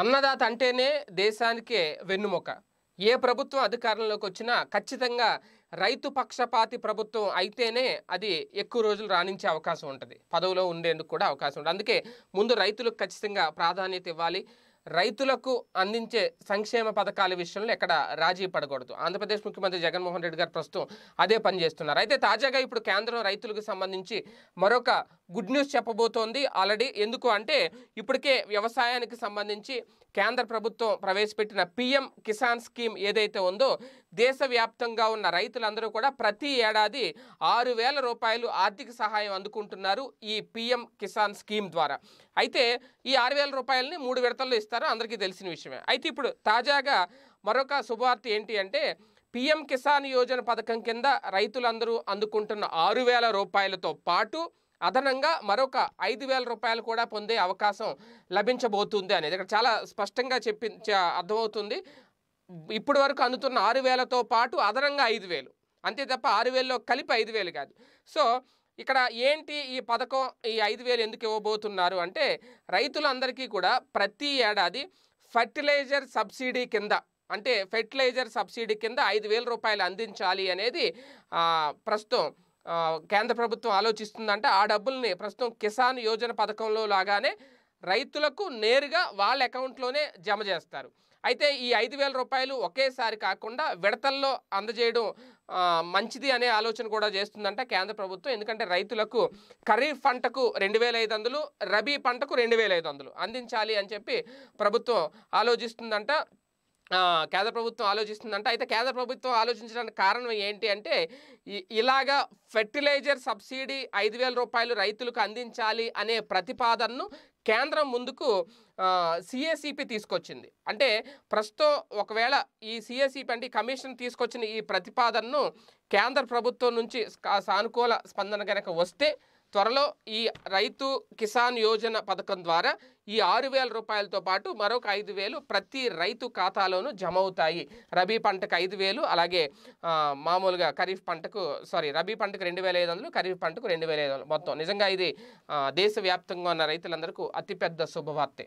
అన్నదాత అంటేనే దేశానికే వెన్నుముక ఏ ప్రభుత్వం అధికారంలోకి వచ్చినా ఖచ్చితంగా రైతు పక్షపాతి ప్రభుత్వం అయితేనే అది ఎక్కువ రోజులు రాణించే అవకాశం ఉంటుంది పదవిలో ఉండేందుకు కూడా అవకాశం ఉంటుంది అందుకే ముందు రైతులకు ఖచ్చితంగా ప్రాధాన్యత ఇవ్వాలి రైతులకు అందించే సంక్షేమ పథకాల విషయంలో ఎక్కడ రాజీ పడకూడదు ఆంధ్రప్రదేశ్ ముఖ్యమంత్రి జగన్మోహన్ రెడ్డి గారు ప్రస్తుతం అదే పనిచేస్తున్నారు అయితే తాజాగా ఇప్పుడు కేంద్రం రైతులకు సంబంధించి మరొక గుడ్ న్యూస్ చెప్పబోతోంది ఆల్రెడీ ఎందుకు అంటే ఇప్పటికే వ్యవసాయానికి సంబంధించి కేంద్ర ప్రభుత్వం ప్రవేశపెట్టిన పిఎం కిసాన్ స్కీమ్ ఏదైతే ఉందో దేశవ్యాప్తంగా ఉన్న రైతులందరూ కూడా ప్రతి ఏడాది ఆరు వేల రూపాయలు ఆర్థిక సహాయం అందుకుంటున్నారు ఈ పిఎం కిసాన్ స్కీమ్ ద్వారా అయితే ఈ ఆరు వేల రూపాయలని మూడు విడతల్లో ఇస్తారు చేస్తారో అందరికీ తెలిసిన విషయమే అయితే ఇప్పుడు తాజాగా మరొక శుభవార్త ఏంటి అంటే పిఎం కిసాన్ యోజన పథకం కింద రైతులందరూ అందుకుంటున్న ఆరు వేల రూపాయలతో పాటు అదనంగా మరొక ఐదు వేల రూపాయలు కూడా పొందే అవకాశం లభించబోతుంది అనేది ఇక్కడ చాలా స్పష్టంగా చెప్పి అర్థమవుతుంది ఇప్పటి వరకు అందుతున్న ఆరు వేలతో పాటు అదనంగా ఐదు వేలు అంతే తప్ప ఆరు వేలలో కలిపి ఐదు వేలు కాదు సో ఇక్కడ ఏంటి ఈ పథకం ఈ ఐదు వేలు ఎందుకు ఇవ్వబోతున్నారు అంటే రైతులందరికీ కూడా ప్రతి ఏడాది ఫర్టిలైజర్ సబ్సిడీ కింద అంటే ఫెర్టిలైజర్ సబ్సిడీ కింద ఐదు వేల రూపాయలు అందించాలి అనేది ప్రస్తుతం కేంద్ర ప్రభుత్వం ఆలోచిస్తుందంటే ఆ డబ్బుల్ని ప్రస్తుతం కిసాన్ యోజన పథకంలో లాగానే రైతులకు నేరుగా వాళ్ళ అకౌంట్లోనే జమ చేస్తారు అయితే ఈ ఐదు వేల రూపాయలు ఒకేసారి కాకుండా విడతల్లో అందజేయడం మంచిది అనే ఆలోచన కూడా చేస్తుందంట కేంద్ర ప్రభుత్వం ఎందుకంటే రైతులకు ఖరీఫ్ పంటకు రెండు వేల ఐదు వందలు రబీ పంటకు రెండు వేల ఐదు వందలు అందించాలి అని చెప్పి ప్రభుత్వం ఆలోచిస్తుందంట కేంద్ర ప్రభుత్వం ఆలోచిస్తుందంటే అయితే కేంద్ర ప్రభుత్వం ఆలోచించడానికి కారణం ఏంటి అంటే ఇలాగా ఫెర్టిలైజర్ సబ్సిడీ ఐదు వేల రూపాయలు రైతులకు అందించాలి అనే ప్రతిపాదనను కేంద్రం ముందుకు సిఏసిపి తీసుకొచ్చింది అంటే ప్రస్తుతం ఒకవేళ ఈ సిఏసిపి అంటే కమిషన్ తీసుకొచ్చిన ఈ ప్రతిపాదనను కేంద్ర ప్రభుత్వం నుంచి సానుకూల స్పందన కనుక వస్తే త్వరలో ఈ రైతు కిసాన్ యోజన పథకం ద్వారా ఈ ఆరు వేల రూపాయలతో పాటు మరొక ఐదు వేలు ప్రతి రైతు ఖాతాలోనూ జమ అవుతాయి రబీ పంటకు ఐదు వేలు అలాగే మామూలుగా ఖరీఫ్ పంటకు సారీ రబీ పంటకు రెండు వేల ఐదు వందలు ఖరీఫ్ పంటకు రెండు వేల ఐదు వందలు మొత్తం నిజంగా ఇది దేశవ్యాప్తంగా ఉన్న రైతులందరికీ అతిపెద్ద శుభవార్తే